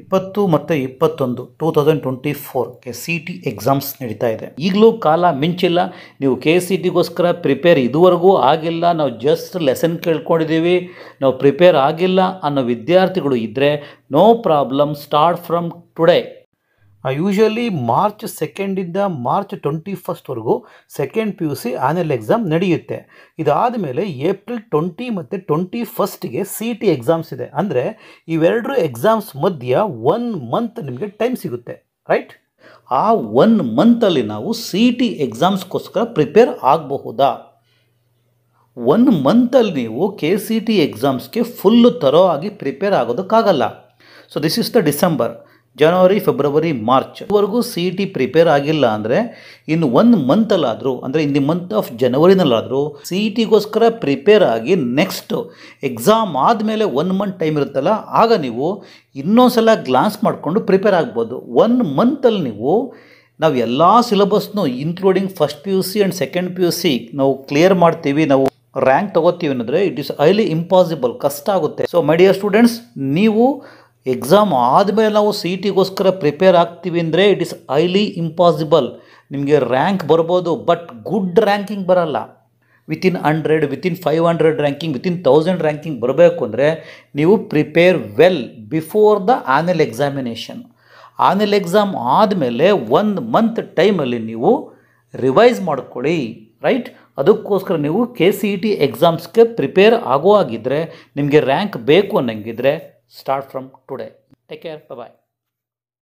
ಇಪ್ಪತ್ತು ಮತ್ತು ಇಪ್ಪತ್ತೊಂದು two thousand twenty four K C T exams ನಡೀತಾ ಇದೆ ಈಗಲೂ ಕಾಲ ಮಿಂಚಿಲ್ಲ ನೀವು ಕೆ ಸಿ ಟಿಗೋಸ್ಕರ ಪ್ರಿಪೇರ್ ಇದುವರೆಗೂ ಆಗಿಲ್ಲ ನಾವು ಜಸ್ಟ್ ಲೆಸನ್ ಕೇಳ್ಕೊಂಡಿದ್ದೀವಿ ನಾವು ಪ್ರಿಪೇರ್ ಆಗಿಲ್ಲ ಅನ್ನೋ ವಿದ್ಯಾರ್ಥಿಗಳು ಇದ್ದರೆ no problem start from today usually March ಸೆಕೆಂಡಿಂದ ಮಾರ್ಚ್ ಟ್ವೆಂಟಿ ಫಸ್ಟ್ವರೆಗೂ second P U C annual exam ನಡೆಯುತ್ತೆ ಇದಾದ ಮೇಲೆ ಏಪ್ರಿಲ್ ಟ್ವೆಂಟಿ ಮತ್ತು ಟ್ವೆಂಟಿ ಫಸ್ಟ್ಗೆ ಸಿ ಟಿ ಎಕ್ಸಾಮ್ಸ್ ಇದೆ ಅಂದರೆ ಇವೆರಡರೂ ಎಕ್ಸಾಮ್ಸ್ ಮಧ್ಯ ಒನ್ ಮಂತ್ ನಿಮಗೆ ಟೈಮ್ ಸಿಗುತ್ತೆ ರೈಟ್ ಆ ಒನ್ ಮಂತಲ್ಲಿ ನಾವು ಸಿ ಟಿ ಎಕ್ಸಾಮ್ಸ್ಗೋಸ್ಕರ ಪ್ರಿಪೇರ್ ಆಗಬಹುದಾ ಒನ್ ಮಂತಲ್ಲಿ ನೀವು ಕೆ ಸಿ ಟಿ ಎಕ್ಸಾಮ್ಸ್ಗೆ ಫುಲ್ಲು ತರೋ ಆಗಿ ಪ್ರಿಪೇರ್ ಆಗೋದಕ್ಕಾಗಲ್ಲ so this is the December January February March ಇವರೆಗೂ ಸಿ ಇ ಟಿ ಪ್ರಿಪೇರ್ ಆಗಿಲ್ಲ ಅಂದರೆ ಇನ್ನು ಒನ್ ಮಂತಲ್ಲಾದರೂ ಅಂದರೆ ಇನ್ ದಿ ಮಂತ್ ಆಫ್ ಜನವರಿನಲ್ಲಾದರೂ ಸಿ ಇ ಟಿಗೋಸ್ಕರ ಪ್ರಿಪೇರ್ ಆಗಿ ನೆಕ್ಸ್ಟ್ ಎಕ್ಸಾಮ್ ಆದಮೇಲೆ ಒನ್ ಮಂತ್ ಟೈಮ್ ಇರುತ್ತಲ್ಲ ಆಗ ನೀವು ಇನ್ನೊಂದು ಸಲ ಗ್ಲಾನ್ಸ್ ಮಾಡಿಕೊಂಡು ಪ್ರಿಪೇರ್ ಆಗ್ಬೋದು ಒನ್ ಮಂತಲ್ಲಿ ನೀವು ನಾವು ಎಲ್ಲ ಸಿಲೆಬಸ್ನು including first P U C and second P U C ನಾವು ಕ್ಲಿಯರ್ ಮಾಡ್ತೀವಿ ನಾವು ರ್ಯಾಂಕ್ ತೊಗೋತೀವಿ ಅನ್ನೋದ್ರೆ ಇಟ್ ಇಸ್ ಐಲಿ ಇಂಪಾಸಿಬಲ್ ಕಷ್ಟ ಆಗುತ್ತೆ ಸೊ ಮೈ ಡಿಯರ್ ಸ್ಟೂಡೆಂಟ್ಸ್ ನೀವು ಎಕ್ಸಾಮ್ ಆದಮೇಲೆ ನಾವು ಸಿ ಟಿಗೋಸ್ಕರ ಪ್ರಿಪೇರ್ ಆಗ್ತೀವಿ ಅಂದರೆ ಇಟ್ ಇಸ್ ಹೈಲಿ ಇಂಪಾಸಿಬಲ್ ನಿಮಗೆ ರ್ಯಾಂಕ್ ಬರ್ಬೋದು ಬಟ್ ಗುಡ್ ರ್ಯಾಂಕಿಂಗ್ ಬರಲ್ಲ within hundred within five hundred ranking within thousand ranking ಬರಬೇಕು ಅಂದರೆ ನೀವು prepare well before the annual examination annual exam ಆದಮೇಲೆ ಒಂದು ಮಂತ್ ಟೈಮಲ್ಲಿ ನೀವು ರಿವೈಸ್ ಮಾಡ್ಕೊಳ್ಳಿ ರೈಟ್ ಅದಕ್ಕೋಸ್ಕರ ನೀವು ಕೆ ಸಿ ಇ ಟಿ ಎಕ್ಸಾಮ್ಸ್ಗೆ ಪ್ರಿಪೇರ್ ಆಗೋ ಆಗಿದ್ದರೆ ನಿಮಗೆ ರ್ಯಾಂಕ್ ಬೇಕು ಅನ್ನಂಗಿದ್ರೆ start from today. Take care. Bye bye.